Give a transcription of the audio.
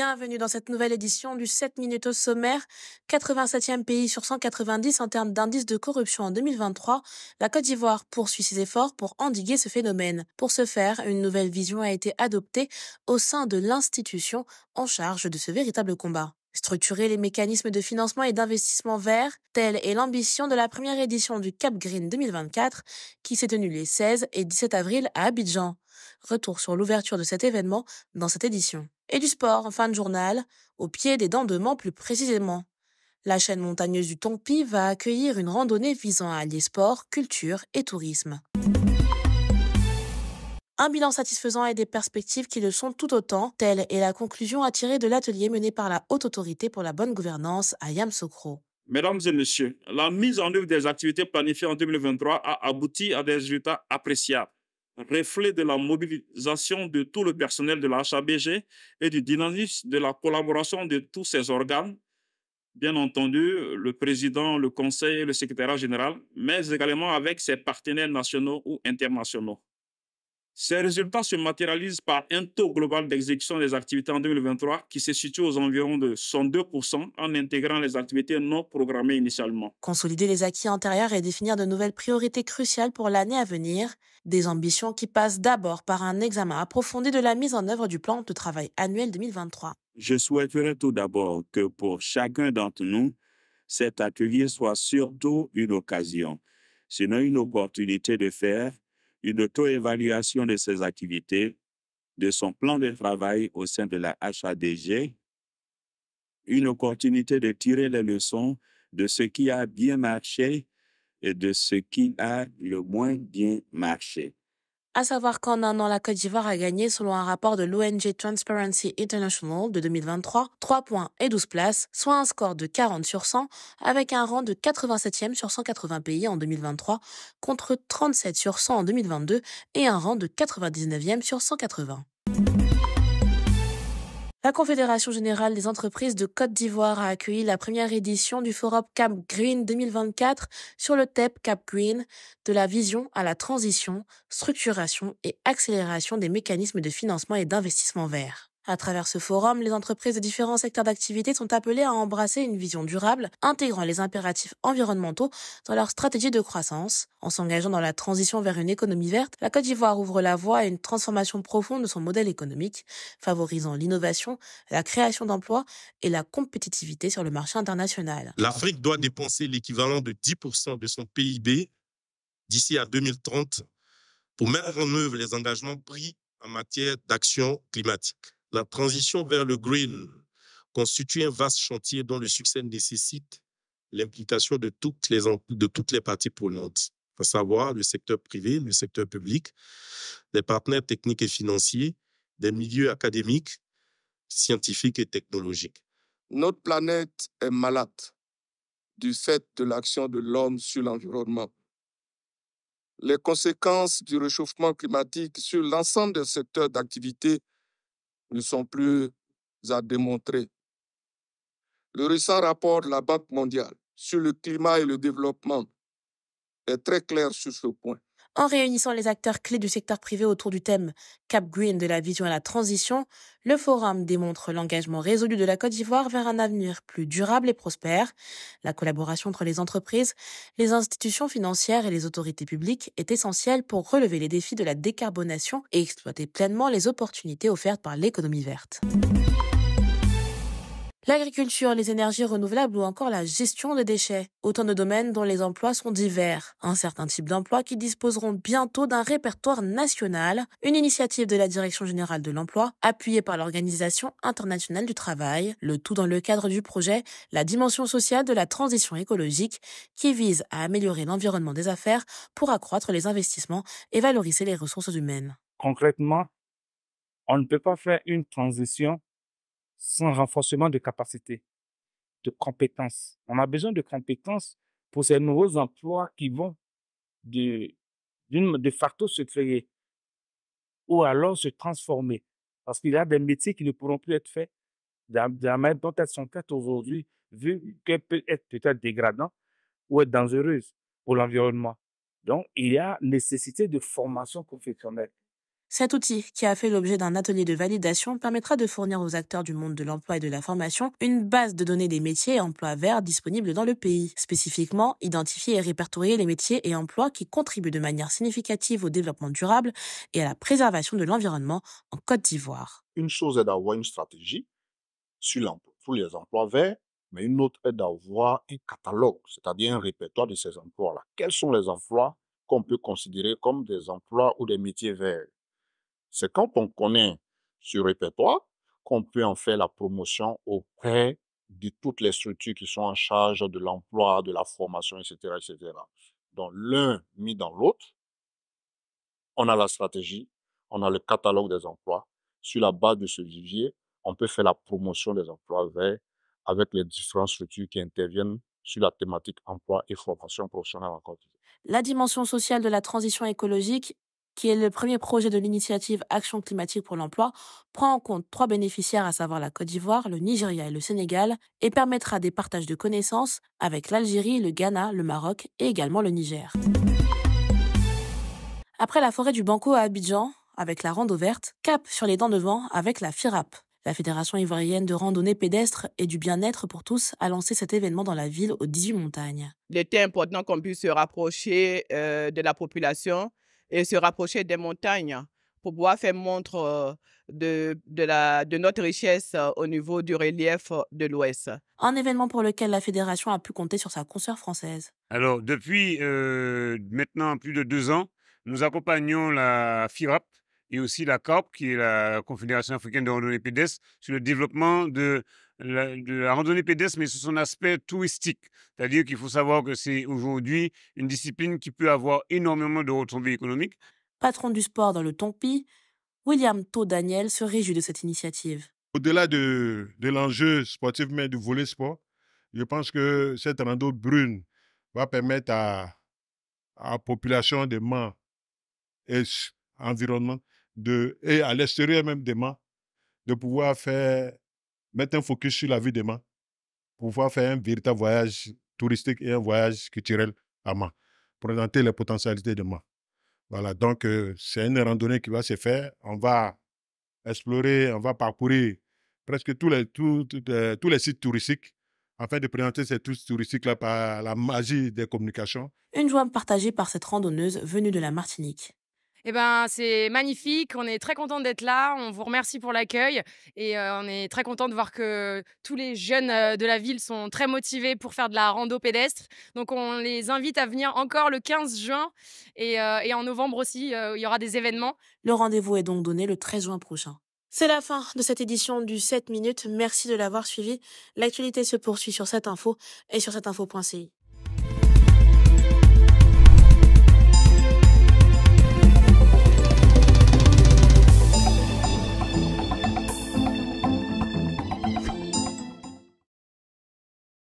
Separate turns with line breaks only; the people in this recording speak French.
bienvenue dans cette nouvelle édition du 7 minutes au sommaire. 87e pays sur 190 en termes d'indice de corruption en 2023, la Côte d'Ivoire poursuit ses efforts pour endiguer ce phénomène. Pour ce faire, une nouvelle vision a été adoptée au sein de l'institution en charge de ce véritable combat. Structurer les mécanismes de financement et d'investissement vert, telle est l'ambition de la première édition du Cap Green 2024, qui s'est tenue les 16 et 17 avril à Abidjan. Retour sur l'ouverture de cet événement dans cette édition. Et du sport fin de journal, au pied des dents de Mans plus précisément. La chaîne montagneuse du Tompi va accueillir une randonnée visant à allier sport, culture et tourisme. Un bilan satisfaisant et des perspectives qui le sont tout autant, telle est la conclusion à tirer de l'atelier mené par la Haute Autorité pour la Bonne Gouvernance à Yamsokro. Mesdames et messieurs, la mise en œuvre des activités planifiées en 2023 a abouti à des résultats appréciables reflet de la mobilisation de tout le personnel de la HABG et du dynamisme de la collaboration de tous ses organes, bien entendu le président, le conseil, le secrétaire général, mais également avec ses partenaires nationaux ou internationaux. Ces résultats se matérialisent par un taux global d'exécution des activités en 2023 qui se situe aux environs de 102% en intégrant les activités non programmées initialement. Consolider les acquis antérieurs et définir de nouvelles priorités cruciales pour l'année à venir, des ambitions qui passent d'abord par un examen approfondi de la mise en œuvre du plan de travail annuel 2023. Je souhaiterais tout d'abord que pour chacun d'entre nous, cet atelier soit surtout une occasion, sinon une opportunité de faire une auto-évaluation de ses activités, de son plan de travail au sein de la HADG, une opportunité de tirer les leçons de ce qui a bien marché et de ce qui a le moins bien marché. À savoir qu'en un an, la Côte d'Ivoire a gagné, selon un rapport de l'ONG Transparency International de 2023, 3 points et 12 places, soit un score de 40 sur 100, avec un rang de 87e sur 180 pays en 2023, contre 37 sur 100 en 2022 et un rang de 99e sur 180. La Confédération générale des entreprises de Côte d'Ivoire a accueilli la première édition du Forum Cap Green 2024 sur le TEP Cap Green, de la vision à la transition, structuration et accélération des mécanismes de financement et d'investissement vert. À travers ce forum, les entreprises de différents secteurs d'activité sont appelées à embrasser une vision durable, intégrant les impératifs environnementaux dans leur stratégie de croissance. En s'engageant dans la transition vers une économie verte, la Côte d'Ivoire ouvre la voie à une transformation profonde de son modèle économique, favorisant l'innovation, la création d'emplois et la compétitivité sur le marché international. L'Afrique doit dépenser l'équivalent de 10% de son PIB d'ici à 2030 pour mettre en œuvre les engagements pris en matière d'action climatique. La transition vers le green constitue un vaste chantier dont le succès nécessite l'implication de toutes les, de toutes les parties prenantes, à savoir le secteur privé, le secteur public, les partenaires techniques et financiers, des milieux académiques, scientifiques et technologiques. Notre planète est malade du fait de l'action de l'homme sur l'environnement. Les conséquences du réchauffement climatique sur l'ensemble des secteurs d'activité ne sont plus à démontrer. Le récent rapport de la Banque mondiale sur le climat et le développement est très clair sur ce point. En réunissant les acteurs clés du secteur privé autour du thème Cap Green de la vision à la transition, le forum démontre l'engagement résolu de la Côte d'Ivoire vers un avenir plus durable et prospère. La collaboration entre les entreprises, les institutions financières et les autorités publiques est essentielle pour relever les défis de la décarbonation et exploiter pleinement les opportunités offertes par l'économie verte l'agriculture, les énergies renouvelables ou encore la gestion des déchets. Autant de domaines dont les emplois sont divers. Un certain type d'emplois qui disposeront bientôt d'un répertoire national, une initiative de la Direction générale de l'emploi, appuyée par l'Organisation internationale du travail, le tout dans le cadre du projet La dimension sociale de la transition écologique, qui vise à améliorer l'environnement des affaires pour accroître les investissements et valoriser les ressources humaines. Concrètement, on ne peut pas faire une transition sans renforcement de capacités, de compétences. On a besoin de compétences pour ces nouveaux emplois qui vont de, de facto se créer ou alors se transformer. Parce qu'il y a des métiers qui ne pourront plus être faits de la manière dont elles sont faites aujourd'hui, vu qu'elles peuvent être peut-être dégradantes ou être dangereuses pour l'environnement. Donc, il y a nécessité de formation professionnelle. Cet outil, qui a fait l'objet d'un atelier de validation, permettra de fournir aux acteurs du monde de l'emploi et de la formation une base de données des métiers et emplois verts disponibles dans le pays. Spécifiquement, identifier et répertorier les métiers et emplois qui contribuent de manière significative au développement durable et à la préservation de l'environnement en Côte d'Ivoire. Une chose est d'avoir une stratégie sur l'emploi, les emplois verts, mais une autre est d'avoir un catalogue, c'est-à-dire un répertoire de ces emplois-là. Quels sont les emplois qu'on peut considérer comme des emplois ou des métiers verts c'est quand on connaît ce répertoire qu'on peut en faire la promotion auprès de toutes les structures qui sont en charge de l'emploi, de la formation, etc., etc. Donc, l'un mis dans l'autre, on a la stratégie, on a le catalogue des emplois. Sur la base de ce vivier, on peut faire la promotion des emplois verts avec les différentes structures qui interviennent sur la thématique emploi et formation professionnelle La dimension sociale de la transition écologique qui est le premier projet de l'initiative Action climatique pour l'emploi, prend en compte trois bénéficiaires, à savoir la Côte d'Ivoire, le Nigeria et le Sénégal, et permettra des partages de connaissances avec l'Algérie, le Ghana, le Maroc et également le Niger. Après la forêt du Banco à Abidjan, avec la rando verte, cap sur les dents de vent avec la FIRAP. La Fédération ivoirienne de randonnée pédestre et du bien-être pour tous a lancé cet événement dans la ville aux 18 montagnes. Il était important qu'on puisse se rapprocher euh, de la population et se rapprocher des montagnes pour pouvoir faire montre euh, de, la, de notre richesse euh, au niveau du relief euh, de l'Ouest. Un événement pour lequel la fédération a pu compter sur sa consoeur française. Alors, depuis maintenant plus de deux ans, nous accompagnons la FIRAP, et aussi la CARP, qui est la Confédération africaine de randonnée pédestre, sur le développement de la, randonnée pédestre, mais sur son aspect touristique. C'est-à-dire qu'il faut savoir que c'est aujourd'hui une discipline qui peut avoir énormément de retombées économiques. Patron du sport dans le Tompi, William Tho Daniel se réjouit de cette initiative. Au-delà de, l'enjeu sportif, mais du volet sport, je pense que cette rando brune va permettre à, la population de Mans et environnement et à l'extérieur même d'Emma, de pouvoir faire, mettre un focus sur la vie d'Emma, pouvoir faire un véritable voyage touristique et un voyage culturel à Ma, présenter les potentialités de Ma. Voilà, donc euh, c'est une randonnée qui va se faire. On va explorer, on va parcourir presque tous les, tous, tous les sites touristiques afin de présenter ces touristes touristiques-là par la magie des communications. Une joie partagée par cette randonneuse venue de la Martinique. Eh ben, c'est magnifique. On est très content d'être là. On vous remercie pour l'accueil et on est très content de voir que tous les jeunes de la ville sont très motivés pour faire de la rando pédestre. Donc, on les invite à venir encore le 15 juin et, en novembre aussi, il y aura des événements. Le rendez-vous est donc donné le 13 juin prochain. C'est la fin de cette édition du 7 minutes. Merci de l'avoir suivi. L'actualité se poursuit sur cette info et sur cette info.ci.